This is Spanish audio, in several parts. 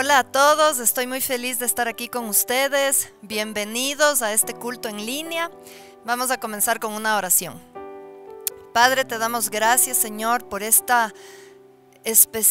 Hola a todos, estoy muy feliz de estar aquí con ustedes. Bienvenidos a este culto en línea. Vamos a comenzar con una oración. Padre, te damos gracias, Señor, por esta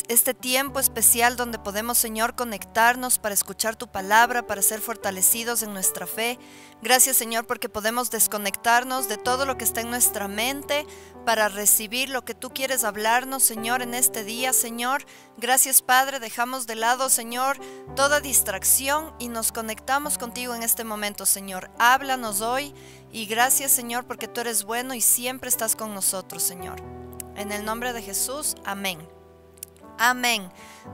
este tiempo especial donde podemos, Señor, conectarnos para escuchar tu palabra, para ser fortalecidos en nuestra fe. Gracias, Señor, porque podemos desconectarnos de todo lo que está en nuestra mente para recibir lo que tú quieres hablarnos, Señor, en este día, Señor. Gracias, Padre. Dejamos de lado, Señor, toda distracción y nos conectamos contigo en este momento, Señor. Háblanos hoy y gracias, Señor, porque tú eres bueno y siempre estás con nosotros, Señor. En el nombre de Jesús, amén. Amén.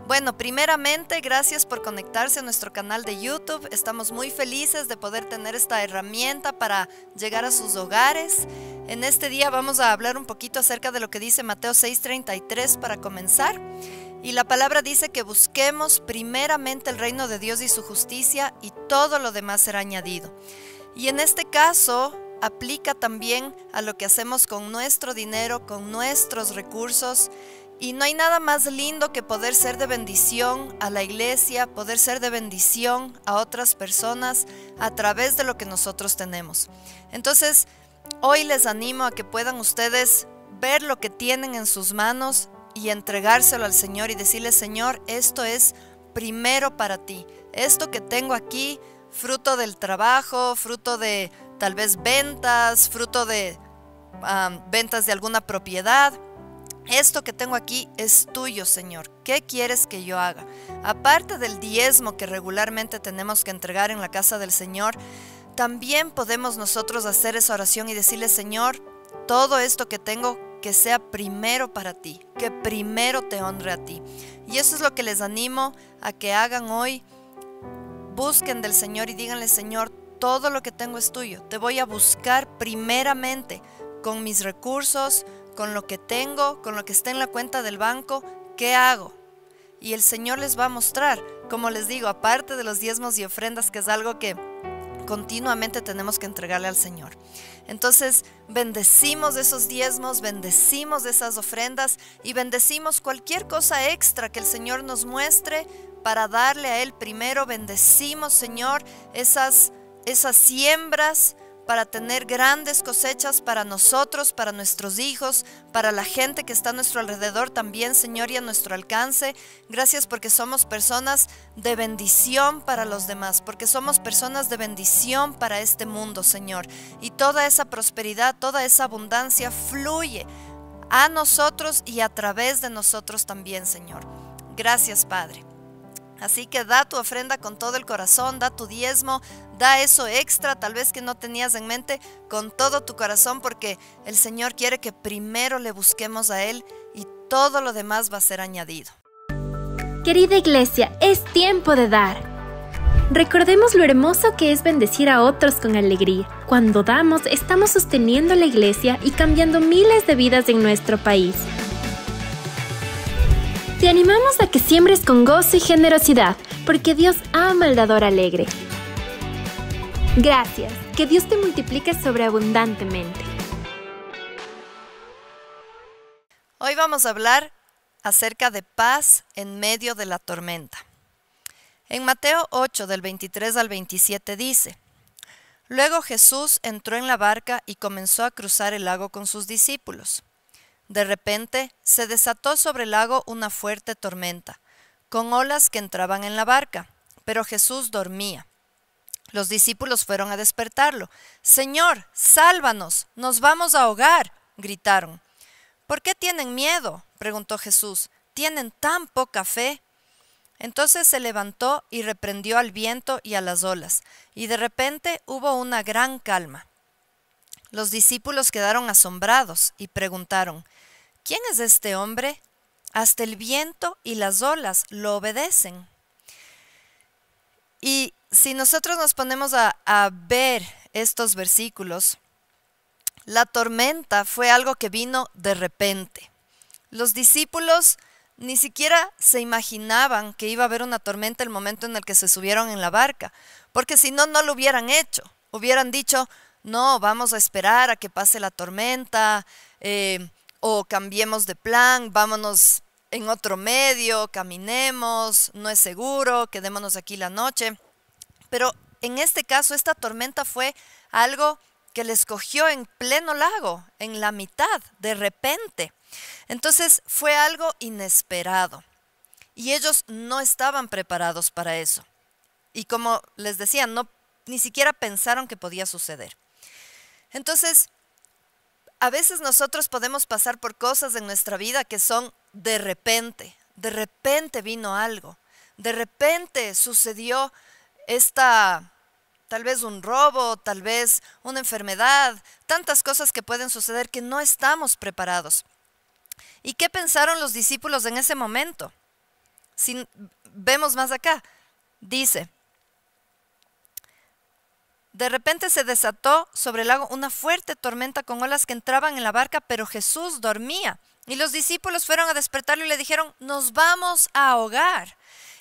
Bueno, primeramente, gracias por conectarse a nuestro canal de YouTube. Estamos muy felices de poder tener esta herramienta para llegar a sus hogares. En este día vamos a hablar un poquito acerca de lo que dice Mateo 6:33 para comenzar. Y la palabra dice que busquemos primeramente el reino de Dios y su justicia y todo lo demás será añadido. Y en este caso, aplica también a lo que hacemos con nuestro dinero, con nuestros recursos. Y no hay nada más lindo que poder ser de bendición a la iglesia, poder ser de bendición a otras personas a través de lo que nosotros tenemos. Entonces, hoy les animo a que puedan ustedes ver lo que tienen en sus manos y entregárselo al Señor y decirle, Señor, esto es primero para ti. Esto que tengo aquí, fruto del trabajo, fruto de tal vez ventas, fruto de ventas de alguna propiedad esto que tengo aquí es tuyo, Señor. ¿Qué quieres que yo haga? Aparte del diezmo que regularmente tenemos que entregar en la casa del Señor, también podemos nosotros hacer esa oración y decirle, Señor, todo esto que tengo, que sea primero para ti, que primero te honre a ti. Y eso es lo que les animo a que hagan hoy. Busquen del Señor y díganle, Señor, todo lo que tengo es tuyo. Te voy a buscar primeramente con mis recursos, con lo que tengo, con lo que está en la cuenta del banco, ¿qué hago? Y el Señor les va a mostrar, como les digo, aparte de los diezmos y ofrendas, que es algo que continuamente tenemos que entregarle al Señor. Entonces, bendecimos esos diezmos, bendecimos esas ofrendas y bendecimos cualquier cosa extra que el Señor nos muestre para darle a Él primero. Bendecimos, Señor, esas, esas siembras para tener grandes cosechas para nosotros, para nuestros hijos, para la gente que está a nuestro alrededor también, Señor, y a nuestro alcance. Gracias porque somos personas de bendición para los demás, porque somos personas de bendición para este mundo, Señor. Y toda esa prosperidad, toda esa abundancia fluye a nosotros y a través de nosotros también, Señor. Gracias, Padre. Así que da tu ofrenda con todo el corazón, da tu diezmo, da eso extra tal vez que no tenías en mente con todo tu corazón porque el Señor quiere que primero le busquemos a Él y todo lo demás va a ser añadido. Querida iglesia, es tiempo de dar. Recordemos lo hermoso que es bendecir a otros con alegría. Cuando damos, estamos sosteniendo la iglesia y cambiando miles de vidas en nuestro país. Te animamos a que siembres con gozo y generosidad, porque Dios ama al dador alegre. Gracias, que Dios te multiplique sobreabundantemente. Hoy vamos a hablar acerca de paz en medio de la tormenta. En Mateo 8 del 23 al 27 dice, Luego Jesús entró en la barca y comenzó a cruzar el lago con sus discípulos. De repente se desató sobre el lago una fuerte tormenta, con olas que entraban en la barca, pero Jesús dormía. Los discípulos fueron a despertarlo. Señor, sálvanos, nos vamos a ahogar, gritaron. ¿Por qué tienen miedo? preguntó Jesús. ¿Tienen tan poca fe? Entonces se levantó y reprendió al viento y a las olas, y de repente hubo una gran calma. Los discípulos quedaron asombrados y preguntaron, ¿Quién es este hombre? Hasta el viento y las olas lo obedecen. Y si nosotros nos ponemos a, ver estos versículos, la tormenta fue algo que vino de repente. Los discípulos ni siquiera se imaginaban que iba a haber una tormenta el momento en el que se subieron en la barca, porque si no, no lo hubieran hecho. Hubieran dicho, no, vamos a esperar a que pase la tormenta, eh, o cambiemos de plan, vámonos en otro medio, caminemos, no es seguro, quedémonos aquí la noche. Pero en este caso, esta tormenta fue algo que les cogió en pleno lago, en la mitad, de repente. Entonces fue algo inesperado. Y ellos no estaban preparados para eso. Y como les decía, no, ni siquiera pensaron que podía suceder. Entonces, a veces nosotros podemos pasar por cosas en nuestra vida que son de repente, de repente vino algo, de repente sucedió esta tal vez un robo, tal vez una enfermedad, tantas cosas que pueden suceder que no estamos preparados. ¿Y qué pensaron los discípulos en ese momento? Si vemos más acá, dice, de repente se desató sobre el lago una fuerte tormenta con olas que entraban en la barca, pero Jesús dormía. Y los discípulos fueron a despertarlo y le dijeron, nos vamos a ahogar.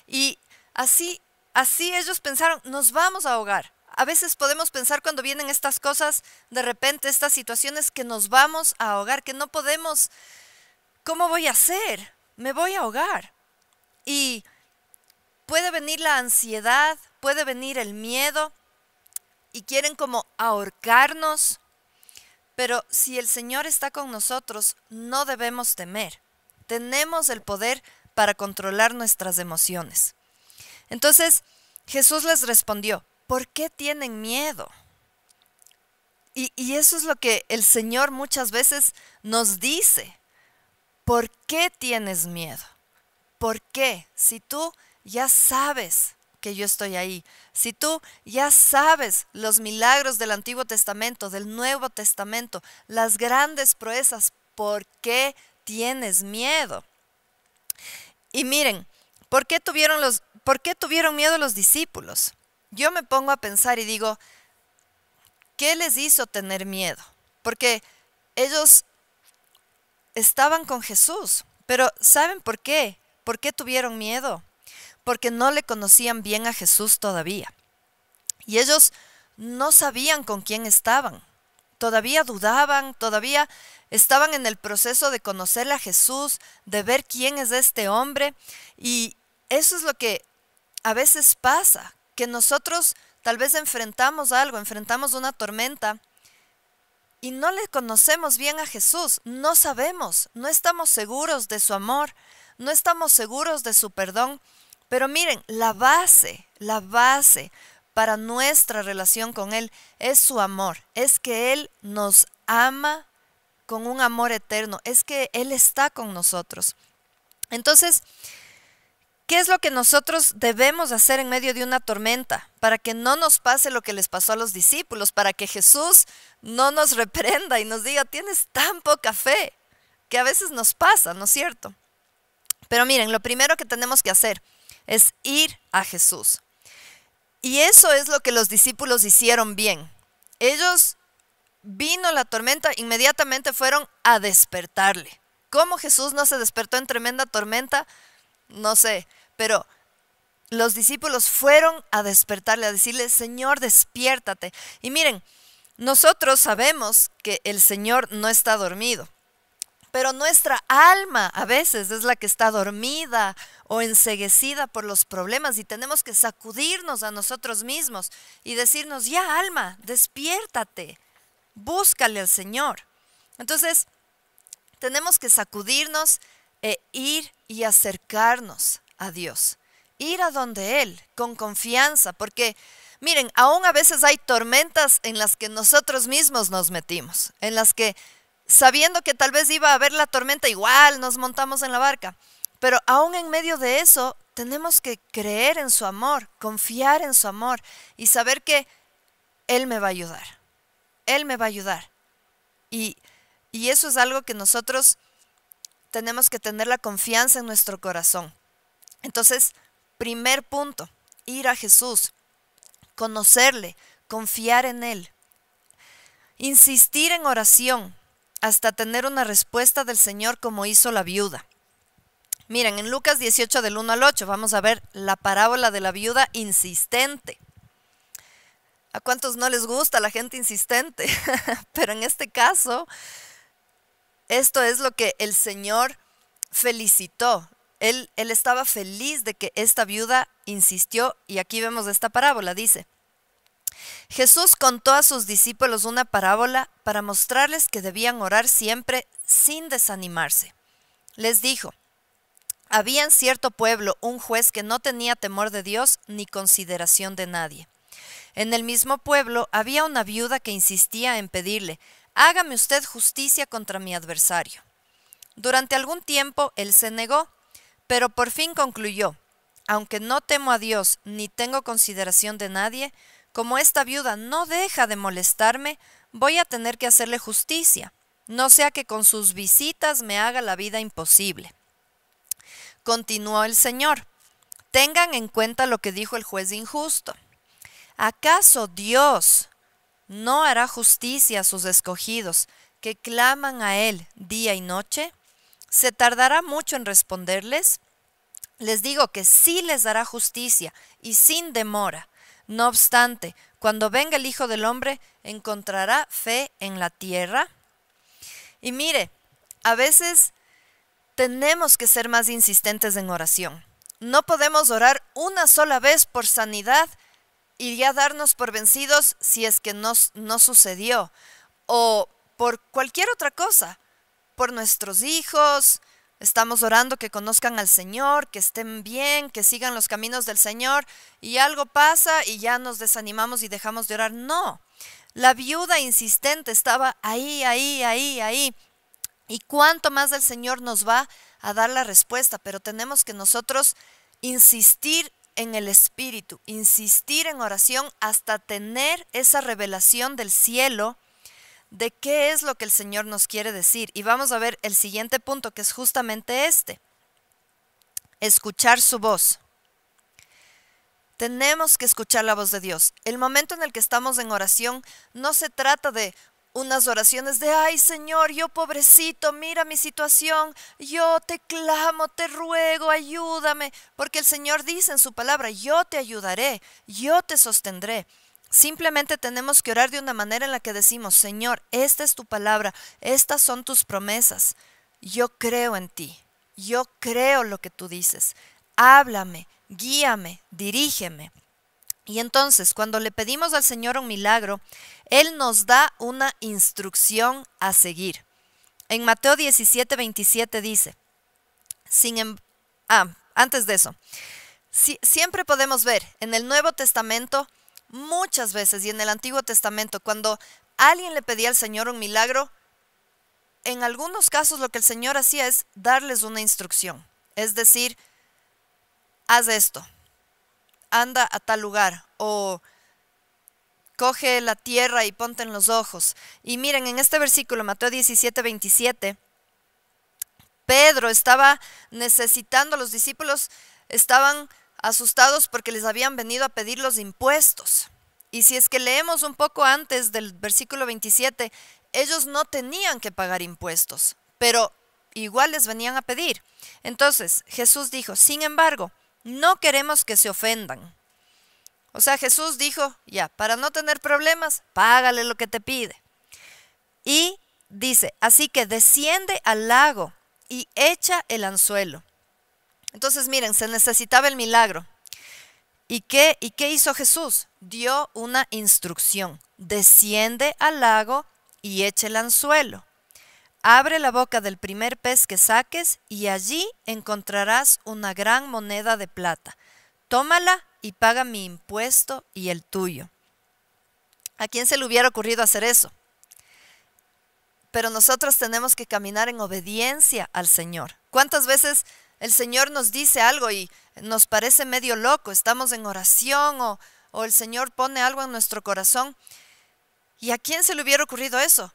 Y así, así ellos pensaron, nos vamos a ahogar. A veces podemos pensar cuando vienen estas cosas, de repente estas situaciones, que nos vamos a ahogar, que no podemos, ¿cómo voy a hacer? Me voy a ahogar. Y puede venir la ansiedad, puede venir el miedo, y quieren como ahorcarnos. Pero si el Señor está con nosotros, no debemos temer. Tenemos el poder para controlar nuestras emociones. Entonces Jesús les respondió, ¿por qué tienen miedo? Y, eso es lo que el Señor muchas veces nos dice. ¿Por qué tienes miedo? ¿Por qué? Si tú ya sabes que yo estoy ahí. Si tú ya sabes los milagros del Antiguo Testamento, del Nuevo Testamento, las grandes proezas, ¿por qué tienes miedo? Y miren, ¿por qué tuvieron, los, ¿por qué tuvieron miedo los discípulos? Yo me pongo a pensar y digo, ¿qué les hizo tener miedo? Porque ellos estaban con Jesús, pero ¿saben por qué? ¿Por qué tuvieron miedo? porque no le conocían bien a Jesús todavía. Y ellos no sabían con quién estaban. Todavía dudaban, todavía estaban en el proceso de conocer a Jesús, de ver quién es este hombre. Y eso es lo que a veces pasa, que nosotros tal vez enfrentamos algo, enfrentamos una tormenta y no le conocemos bien a Jesús, no sabemos, no estamos seguros de su amor, no estamos seguros de su perdón pero miren, la base, la base para nuestra relación con Él es su amor, es que Él nos ama con un amor eterno, es que Él está con nosotros. Entonces, ¿qué es lo que nosotros debemos hacer en medio de una tormenta para que no nos pase lo que les pasó a los discípulos, para que Jesús no nos reprenda y nos diga, tienes tan poca fe, que a veces nos pasa, ¿no es cierto? Pero miren, lo primero que tenemos que hacer es ir a Jesús. Y eso es lo que los discípulos hicieron bien. Ellos vino la tormenta, inmediatamente fueron a despertarle. ¿Cómo Jesús no se despertó en tremenda tormenta? No sé, pero los discípulos fueron a despertarle, a decirle, Señor, despiértate. Y miren, nosotros sabemos que el Señor no está dormido, pero nuestra alma a veces es la que está dormida o enseguecida por los problemas y tenemos que sacudirnos a nosotros mismos y decirnos, ya alma, despiértate, búscale al Señor. Entonces, tenemos que sacudirnos e ir y acercarnos a Dios, ir a donde Él con confianza, porque miren, aún a veces hay tormentas en las que nosotros mismos nos metimos, en las que sabiendo que tal vez iba a haber la tormenta igual, nos montamos en la barca. Pero aún en medio de eso, tenemos que creer en su amor, confiar en su amor y saber que Él me va a ayudar. Él me va a ayudar. Y, y eso es algo que nosotros tenemos que tener la confianza en nuestro corazón. Entonces, primer punto, ir a Jesús, conocerle, confiar en Él, insistir en oración hasta tener una respuesta del Señor como hizo la viuda. Miren, en Lucas 18 del 1 al 8 vamos a ver la parábola de la viuda insistente. ¿A cuántos no les gusta la gente insistente? Pero en este caso, esto es lo que el Señor felicitó. Él, él estaba feliz de que esta viuda insistió y aquí vemos esta parábola. Dice, Jesús contó a sus discípulos una parábola para mostrarles que debían orar siempre sin desanimarse. Les dijo, había en cierto pueblo un juez que no tenía temor de Dios ni consideración de nadie. En el mismo pueblo había una viuda que insistía en pedirle, hágame usted justicia contra mi adversario. Durante algún tiempo él se negó, pero por fin concluyó, aunque no temo a Dios ni tengo consideración de nadie, como esta viuda no deja de molestarme, voy a tener que hacerle justicia, no sea que con sus visitas me haga la vida imposible. Continuó el Señor. Tengan en cuenta lo que dijo el juez injusto. ¿Acaso Dios no hará justicia a sus escogidos que claman a Él día y noche? ¿Se tardará mucho en responderles? Les digo que sí les dará justicia y sin demora. No obstante, cuando venga el Hijo del Hombre, ¿encontrará fe en la tierra? Y mire, a veces tenemos que ser más insistentes en oración. No podemos orar una sola vez por sanidad y ya darnos por vencidos si es que no sucedió. O por cualquier otra cosa. Por nuestros hijos. Estamos orando que conozcan al Señor, que estén bien, que sigan los caminos del Señor y algo pasa y ya nos desanimamos y dejamos de orar. No. La viuda insistente estaba ahí, ahí, ahí, ahí y cuánto más el Señor nos va a dar la respuesta, pero tenemos que nosotros insistir en el Espíritu, insistir en oración hasta tener esa revelación del cielo de qué es lo que el Señor nos quiere decir. Y vamos a ver el siguiente punto, que es justamente este, escuchar su voz. Tenemos que escuchar la voz de Dios. El momento en el que estamos en oración no se trata de, unas oraciones de, ay Señor, yo pobrecito, mira mi situación, yo te clamo, te ruego, ayúdame, porque el Señor dice en su palabra, yo te ayudaré, yo te sostendré. Simplemente tenemos que orar de una manera en la que decimos, Señor, esta es tu palabra, estas son tus promesas, yo creo en ti, yo creo lo que tú dices, háblame, guíame, dirígeme. Y entonces, cuando le pedimos al Señor un milagro, él nos da una instrucción a seguir. En Mateo 17, 27 dice, sin em-, ah, antes de eso, siempre podemos ver en el Nuevo Testamento, muchas veces, y en el Antiguo Testamento, cuando alguien le pedía al Señor un milagro, en algunos casos lo que el Señor hacía es darles una instrucción. Es decir, haz esto, anda a tal lugar o coge la tierra y ponte en los ojos. Y miren, en este versículo, Mateo 17, 27, Pedro estaba necesitando, los discípulos estaban asustados porque les habían venido a pedir los impuestos. Y si es que leemos un poco antes del versículo 27, ellos no tenían que pagar impuestos, pero igual les venían a pedir. Entonces Jesús dijo, sin embargo, no queremos que se ofendan. O sea, Jesús dijo, ya, para no tener problemas, págale lo que te pide. Y dice, así que desciende al lago y echa el anzuelo. Entonces, miren, se necesitaba el milagro. ¿Y qué, ¿Y qué hizo Jesús? Dio una instrucción. Desciende al lago y echa el anzuelo. Abre la boca del primer pez que saques y allí encontrarás una gran moneda de plata. Tómala y paga mi impuesto y el tuyo. ¿A quién se le hubiera ocurrido hacer eso? Pero nosotros tenemos que caminar en obediencia al Señor. ¿Cuántas veces el Señor nos dice algo y nos parece medio loco? Estamos en oración o, el Señor pone algo en nuestro corazón. ¿Y a quién se le hubiera ocurrido eso?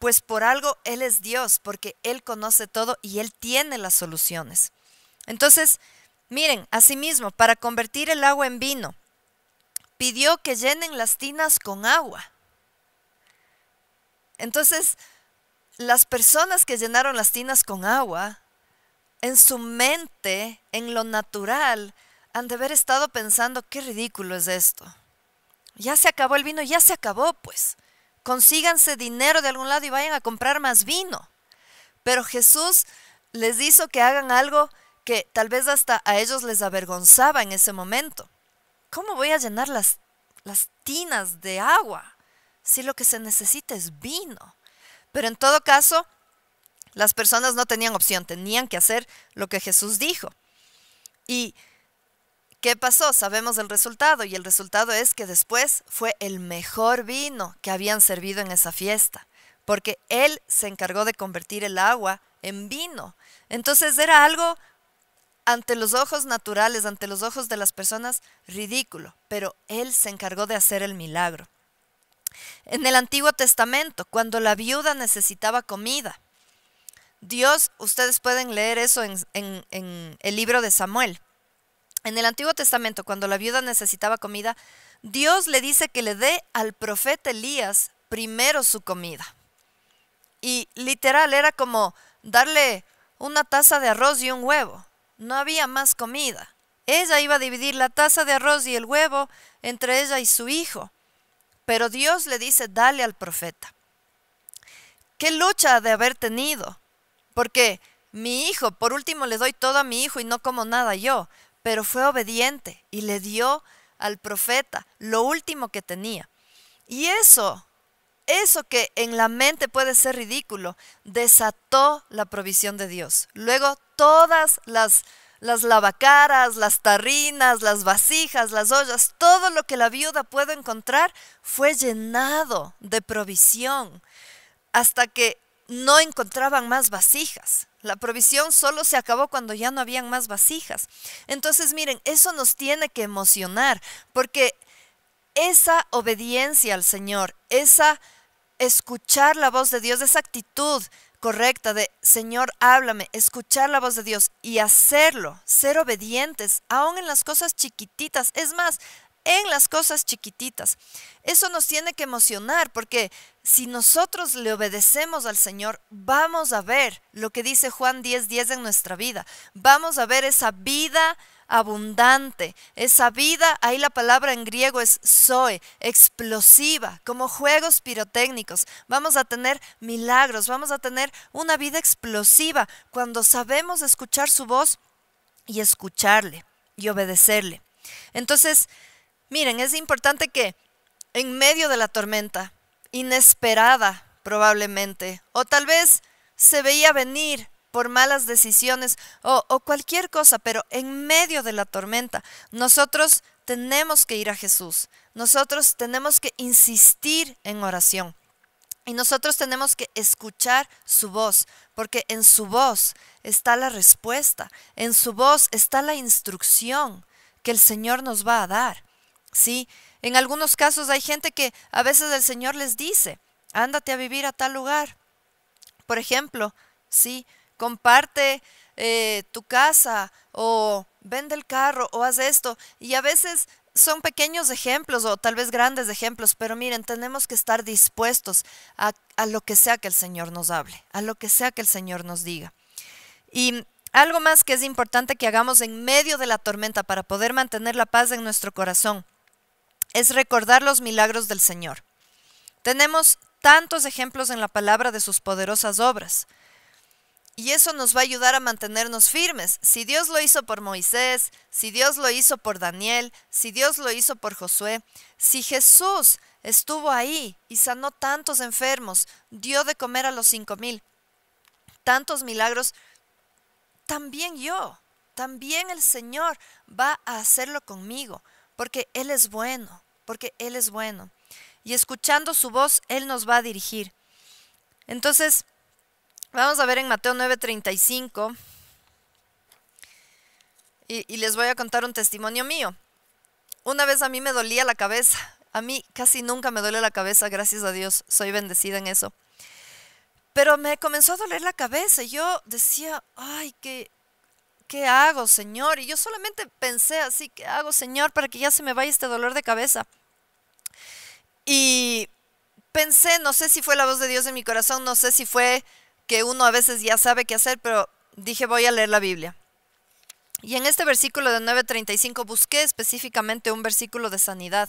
Pues por algo Él es Dios, porque Él conoce todo y Él tiene las soluciones. Entonces, Miren, asimismo, para convertir el agua en vino, pidió que llenen las tinas con agua. Entonces, las personas que llenaron las tinas con agua, en su mente, en lo natural, han de haber estado pensando, qué ridículo es esto. Ya se acabó el vino, ya se acabó, pues. Consíganse dinero de algún lado y vayan a comprar más vino. Pero Jesús les hizo que hagan algo que tal vez hasta a ellos les avergonzaba en ese momento. ¿Cómo voy a llenar las, tinas de agua si lo que se necesita es vino? Pero en todo caso, las personas no tenían opción, tenían que hacer lo que Jesús dijo. ¿Y qué pasó? Sabemos el resultado y el resultado es que después fue el mejor vino que habían servido en esa fiesta, porque Él se encargó de convertir el agua en vino. Entonces era algo ante los ojos naturales, ante los ojos de las personas, ridículo, pero Él se encargó de hacer el milagro. En el Antiguo Testamento, cuando la viuda necesitaba comida, Dios, ustedes pueden leer eso en, el libro de Samuel. En el Antiguo Testamento, cuando la viuda necesitaba comida, Dios le dice que le dé al profeta Elías primero su comida. Y literal era como darle una taza de arroz y un huevo. No había más comida. Ella iba a dividir la taza de arroz y el huevo entre ella y su hijo. Pero Dios le dice, dale al profeta. ¿Qué lucha de haber tenido? Porque mi hijo, por último le doy todo a mi hijo y no como nada yo, pero fue obediente y le dio al profeta lo último que tenía. Y eso, eso que en la mente puede ser ridículo, desató la provisión de Dios. Luego todas las, las lavacaras, las tarrinas, las vasijas, las ollas, todo lo que la viuda pudo encontrar fue llenado de provisión hasta que no encontraban más vasijas. La provisión solo se acabó cuando ya no habían más vasijas. Entonces, miren, eso nos tiene que emocionar porque esa obediencia al Señor, esa escuchar la voz de Dios, esa actitud correcta de Señor, háblame, escuchar la voz de Dios y hacerlo, ser obedientes, aún en las cosas chiquititas. Es más, en las cosas chiquititas. Eso nos tiene que emocionar porque si nosotros le obedecemos al Señor, vamos a ver lo que dice Juan 10:10 10 en nuestra vida. Vamos a ver esa vida abundante. Esa vida, ahí la palabra en griego es zoe, explosiva, como juegos pirotécnicos. Vamos a tener milagros, vamos a tener una vida explosiva cuando sabemos escuchar su voz y escucharle y obedecerle. Entonces, miren, es importante que en medio de la tormenta, inesperada probablemente, o tal vez se veía venir, por malas decisiones o, cualquier cosa, pero en medio de la tormenta, nosotros tenemos que ir a Jesús, nosotros tenemos que insistir en oración. Y nosotros tenemos que escuchar su voz, porque en su voz está la respuesta, en su voz está la instrucción que el Señor nos va a dar. ¿Sí? En algunos casos hay gente que a veces el Señor les dice, ándate a vivir a tal lugar. Por ejemplo, ¿sí? comparte eh, tu casa o vende el carro o haz esto. Y a veces son pequeños ejemplos o tal vez grandes ejemplos, pero miren, tenemos que estar dispuestos a lo que sea que el Señor nos hable, a lo que sea que el Señor nos diga. Y algo más que es importante que hagamos en medio de la tormenta para poder mantener la paz en nuestro corazón es recordar los milagros del Señor. Tenemos tantos ejemplos en la palabra de sus poderosas obras. Y eso nos va a ayudar a mantenernos firmes. Si Dios lo hizo por Moisés, si Dios lo hizo por Daniel, si Dios lo hizo por Josué, si Jesús estuvo ahí y sanó tantos enfermos, dio de comer a los cinco mil, tantos milagros, también yo, también el Señor va a hacerlo conmigo, porque Él es bueno, porque Él es bueno. Y escuchando su voz, Él nos va a dirigir. Entonces, Vamos a ver en Mateo 9:35 y, y les voy a contar un testimonio mío. Una vez a mí me dolía la cabeza. A mí casi nunca me duele la cabeza, gracias a Dios. Soy bendecida en eso. Pero me comenzó a doler la cabeza. Y yo decía, ay, ¿qué, ¿qué hago, Señor? Y yo solamente pensé así, ¿qué hago, Señor, para que ya se me vaya este dolor de cabeza? Y pensé, no sé si fue la voz de Dios en mi corazón, no sé si fue que uno a veces ya sabe qué hacer, pero dije voy a leer la Biblia. Y en este versículo de 9.35 busqué específicamente un versículo de sanidad.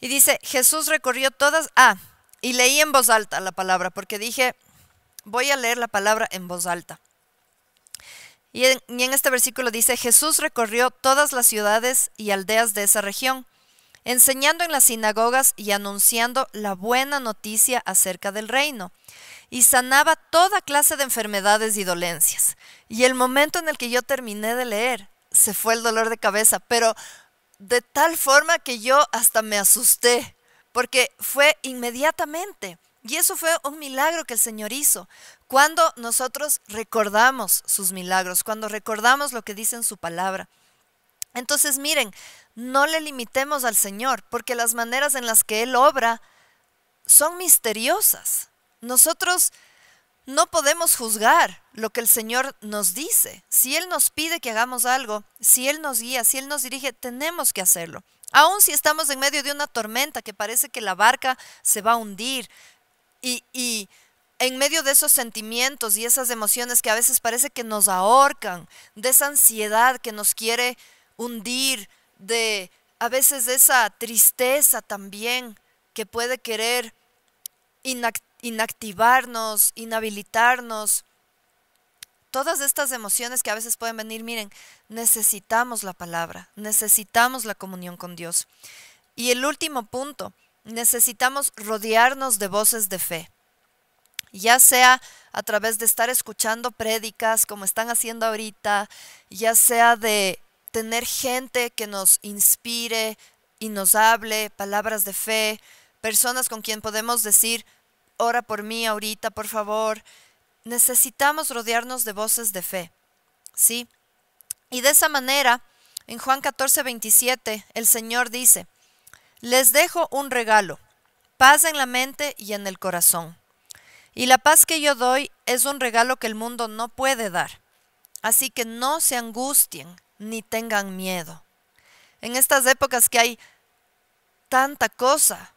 Y dice, Jesús recorrió todas... Ah, y leí en voz alta la palabra, porque dije, voy a leer la palabra en voz alta. Y en, y en, este versículo dice, Jesús recorrió todas las ciudades y aldeas de esa región, enseñando en las sinagogas y anunciando la buena noticia acerca del reino, y sanaba toda clase de enfermedades y dolencias. Y el momento en el que yo terminé de leer, se fue el dolor de cabeza, pero de tal forma que yo hasta me asusté, porque fue inmediatamente. Y eso fue un milagro que el Señor hizo. Cuando nosotros recordamos sus milagros, cuando recordamos lo que dice en su palabra. Entonces miren, no le limitemos al Señor, porque las maneras en las que Él obra son misteriosas. Nosotros no podemos juzgar lo que el Señor nos dice. Si Él nos pide que hagamos algo, si Él nos guía, si Él nos dirige, tenemos que hacerlo. Aun si estamos en medio de una tormenta que parece que la barca se va a hundir y, en medio de esos sentimientos y esas emociones que a veces parece que nos ahorcan, de esa ansiedad que nos quiere hundir, de a veces de esa tristeza también que puede querer inactivarnos, inhabilitarnos. Todas estas emociones que a veces pueden venir, miren, necesitamos la palabra, necesitamos la comunión con Dios. Y el último punto, necesitamos rodearnos de voces de fe ya sea a través de estar escuchando prédicas como están haciendo ahorita, ya sea de tener gente que nos inspire y nos hable palabras de fe, personas con quien podemos decir, ora por mí ahorita, por favor. Necesitamos rodearnos de voces de fe. ¿Sí? Y de esa manera, en Juan 14, 27, el Señor dice, les dejo un regalo, paz en la mente y en el corazón. Y la paz que yo doy es un regalo que el mundo no puede dar. Así que no se angustien ni tengan miedo. En estas épocas que hay tanta cosa,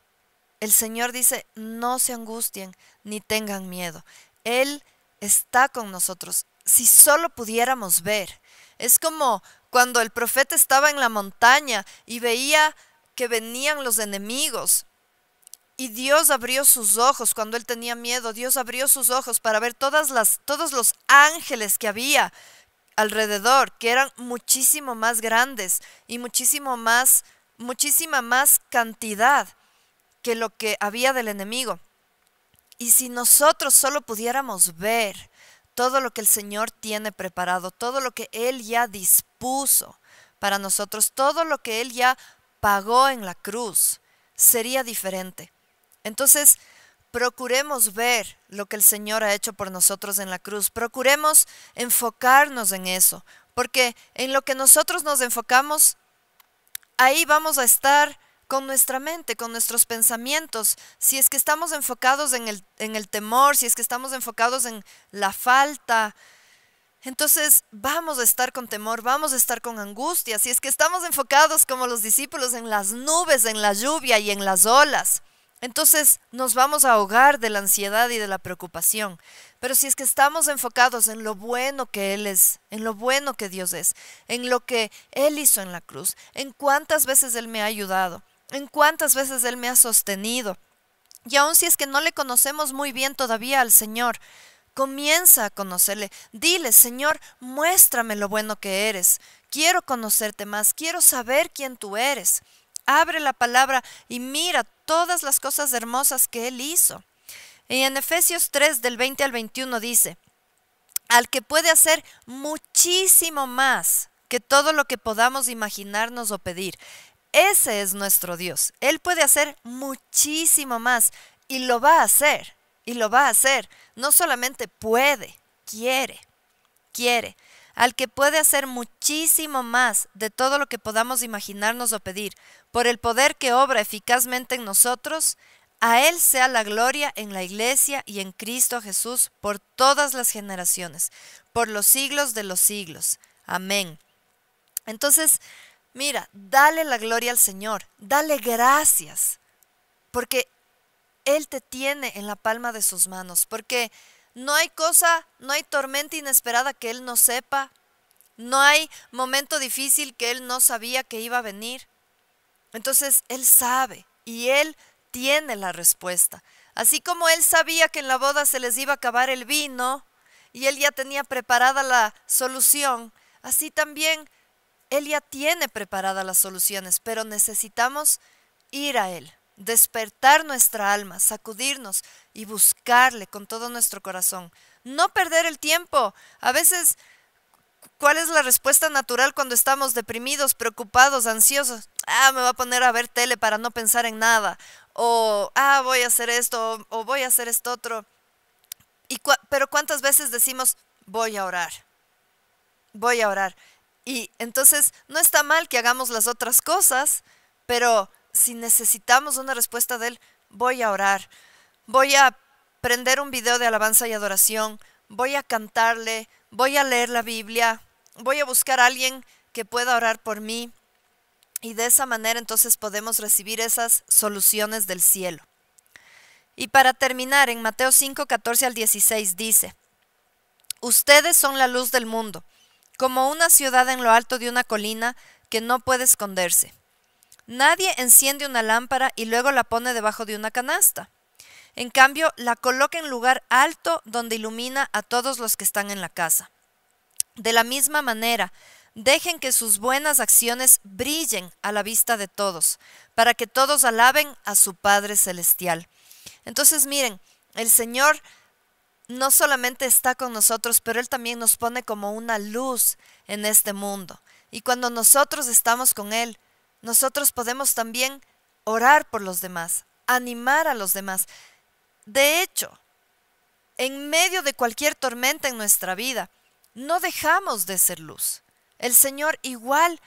el Señor dice, no se angustien ni tengan miedo. Él está con nosotros. Si solo pudiéramos ver. Es como cuando el profeta estaba en la montaña y veía que venían los enemigos. Y Dios abrió sus ojos cuando él tenía miedo. Dios abrió sus ojos para ver todas las, todos los ángeles que había alrededor, que eran muchísimo más grandes y muchísimo más, muchísima más cantidad que lo que había del enemigo. Y si nosotros solo pudiéramos ver todo lo que el Señor tiene preparado, todo lo que Él ya dispuso para nosotros, todo lo que Él ya pagó en la cruz, sería diferente. Entonces, procuremos ver lo que el Señor ha hecho por nosotros en la cruz, procuremos enfocarnos en eso, porque en lo que nosotros nos enfocamos, ahí vamos a estar con nuestra mente, con nuestros pensamientos, si es que estamos enfocados en el, temor, si es que estamos enfocados en la falta, entonces vamos a estar con temor, vamos a estar con angustia, si es que estamos enfocados como los discípulos en las nubes, en la lluvia y en las olas. Entonces nos vamos a ahogar de la ansiedad y de la preocupación. Pero si es que estamos enfocados en lo bueno que Él es, en lo bueno que Dios es, en lo que Él hizo en la cruz, en cuántas veces Él me ha ayudado, en cuántas veces Él me ha sostenido. Y aun si es que no le conocemos muy bien todavía al Señor, comienza a conocerle. Dile, Señor, muéstrame lo bueno que eres. Quiero conocerte más, quiero saber quién tú eres. Abre la palabra y mira todas las cosas hermosas que Él hizo. Y en Efesios 3 del 20 al 21 dice, al que puede hacer muchísimo más que todo lo que podamos imaginarnos o pedir, ese es nuestro Dios. Él puede hacer muchísimo más y lo va a hacer, y lo va a hacer. No solamente puede, quiere, quiere. Al que puede hacer muchísimo más de todo lo que podamos imaginarnos o pedir, por el poder que obra eficazmente en nosotros, a Él sea la gloria en la Iglesia y en Cristo Jesús por todas las generaciones, por los siglos de los siglos. Amén. Entonces, Mira, dale la gloria al Señor, dale gracias, porque Él te tiene en la palma de sus manos, porque no hay cosa, no hay tormenta inesperada que Él no sepa, no hay momento difícil que Él no sabía que iba a venir. Entonces Él sabe y Él tiene la respuesta. Así como Él sabía que en la boda se les iba a acabar el vino y Él ya tenía preparada la solución, así también él ya tiene preparadas las soluciones, pero necesitamos ir a Él, despertar nuestra alma, sacudirnos y buscarle con todo nuestro corazón. No perder el tiempo. A veces, ¿cuál es la respuesta natural cuando estamos deprimidos, preocupados, ansiosos? Ah, me voy a poner a ver tele para no pensar en nada. O, ah, voy a hacer esto, o, voy a hacer esto otro. Y pero ¿cuántas veces decimos, voy a orar? Voy a orar. Y entonces no está mal que hagamos las otras cosas, pero si necesitamos una respuesta de Él, voy a orar, voy a prender un video de alabanza y adoración, voy a cantarle, voy a leer la Biblia, voy a buscar a alguien que pueda orar por mí. Y de esa manera entonces podemos recibir esas soluciones del cielo. Y para terminar, en Mateo 5, 14 al 16 dice, Ustedes son la luz del mundo como una ciudad en lo alto de una colina que no puede esconderse. Nadie enciende una lámpara y luego la pone debajo de una canasta. En cambio, la coloca en lugar alto donde ilumina a todos los que están en la casa. De la misma manera, dejen que sus buenas acciones brillen a la vista de todos, para que todos alaben a su Padre Celestial. Entonces miren, el Señor no solamente está con nosotros, pero Él también nos pone como una luz en este mundo. Y cuando nosotros estamos con Él, nosotros podemos también orar por los demás, animar a los demás. De hecho, en medio de cualquier tormenta en nuestra vida, no dejamos de ser luz. El Señor igual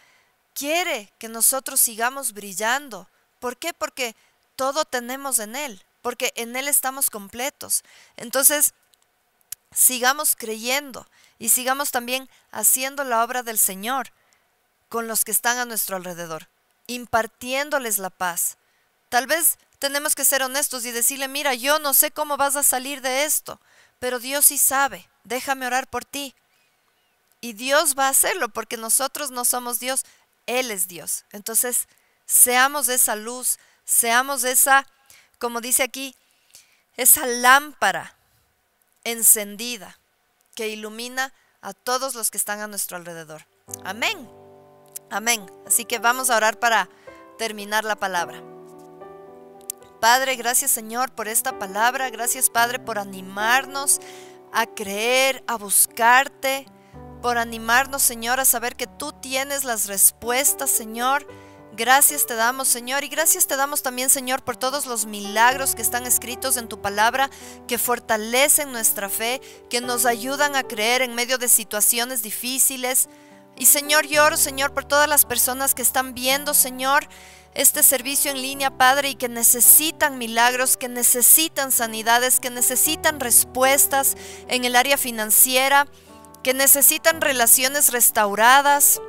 quiere que nosotros sigamos brillando. ¿Por qué? Porque todo tenemos en Él, porque en Él estamos completos. Entonces, sigamos creyendo y sigamos también haciendo la obra del Señor con los que están a nuestro alrededor, impartiéndoles la paz. Tal vez tenemos que ser honestos y decirle, mira, yo no sé cómo vas a salir de esto, pero Dios sí sabe, déjame orar por ti. Y Dios va a hacerlo porque nosotros no somos Dios, Él es Dios. Entonces, seamos esa luz, seamos esa, como dice aquí, esa lámpara encendida que ilumina a todos los que están a nuestro alrededor. Amén. Amén. Así que vamos a orar para terminar la palabra. Padre, gracias Señor por esta palabra. Gracias Padre por animarnos a creer, a buscarte, por animarnos Señor a saber que tú tienes las respuestas Señor Gracias te damos, Señor, y gracias te damos también, Señor, por todos los milagros que están escritos en tu palabra, que fortalecen nuestra fe, que nos ayudan a creer en medio de situaciones difíciles. Y Señor, lloro, Señor, por todas las personas que están viendo, Señor, este servicio en línea, Padre, y que necesitan milagros, que necesitan sanidades, que necesitan respuestas en el área financiera, que necesitan relaciones restauradas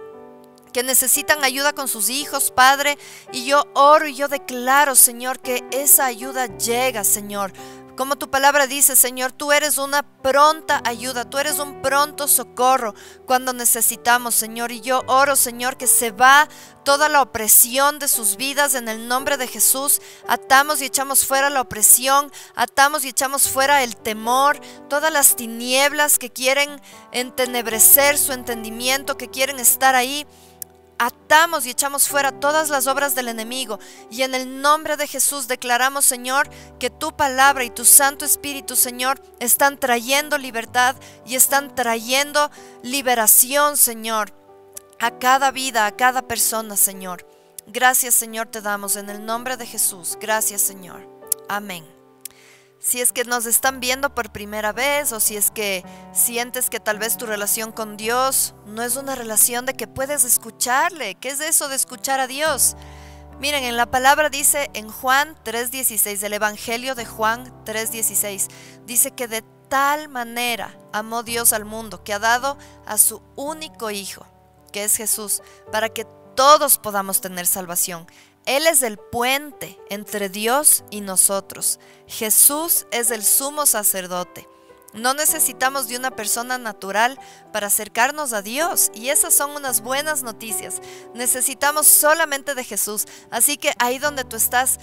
que necesitan ayuda con sus hijos, Padre. Y yo oro y yo declaro, Señor, que esa ayuda llega, Señor. Como tu palabra dice, Señor, tú eres una pronta ayuda, tú eres un pronto socorro cuando necesitamos, Señor. Y yo oro, Señor, que se va toda la opresión de sus vidas en el nombre de Jesús. Atamos y echamos fuera la opresión, atamos y echamos fuera el temor, todas las tinieblas que quieren entenebrecer su entendimiento, que quieren estar ahí. Atamos y echamos fuera todas las obras del enemigo y en el nombre de Jesús declaramos, Señor, que tu palabra y tu Santo Espíritu, Señor, están trayendo libertad y están trayendo liberación, Señor, a cada vida, a cada persona, Señor. Gracias, Señor, te damos en el nombre de Jesús. Gracias, Señor. Amén si es que nos están viendo por primera vez o si es que sientes que tal vez tu relación con Dios no es una relación de que puedes escucharle. ¿Qué es eso de escuchar a Dios? Miren, en la palabra dice en Juan 3:16, del Evangelio de Juan 3:16, dice que de tal manera amó Dios al mundo que ha dado a su único Hijo, que es Jesús, para que todos podamos tener salvación. Él es el puente entre Dios y nosotros. Jesús es el sumo sacerdote. No necesitamos de una persona natural para acercarnos a Dios y esas son unas buenas noticias. Necesitamos solamente de Jesús. Así que ahí donde tú estás,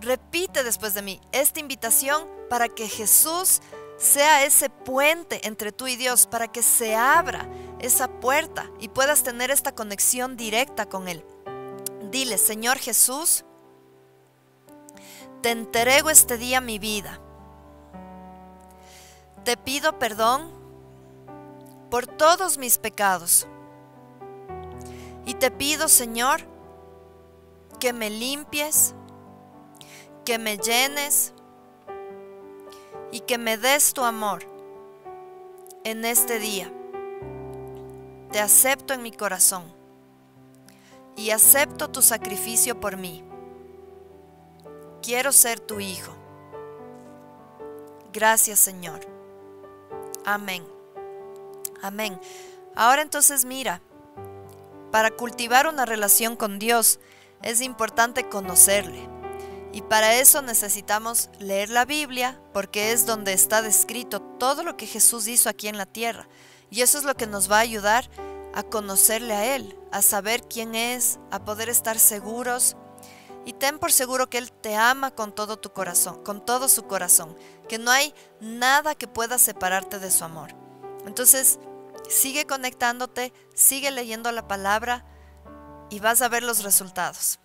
repite después de mí esta invitación para que Jesús sea ese puente entre tú y Dios, para que se abra esa puerta y puedas tener esta conexión directa con Él. Dile, Señor Jesús, te entrego este día mi vida. Te pido perdón por todos mis pecados. Y te pido, Señor, que me limpies, que me llenes y que me des tu amor en este día. Te acepto en mi corazón y acepto tu sacrificio por mí. Quiero ser tu hijo. Gracias Señor. Amén. Amén. Ahora entonces mira, para cultivar una relación con Dios es importante conocerle. Y para eso necesitamos leer la Biblia porque es donde está descrito todo lo que Jesús hizo aquí en la tierra. Y eso es lo que nos va a ayudar a conocerle a Él, a saber quién es, a poder estar seguros. Y ten por seguro que Él te ama con todo tu corazón, con todo su corazón, que no hay nada que pueda separarte de su amor. Entonces, sigue conectándote, sigue leyendo la palabra y vas a ver los resultados.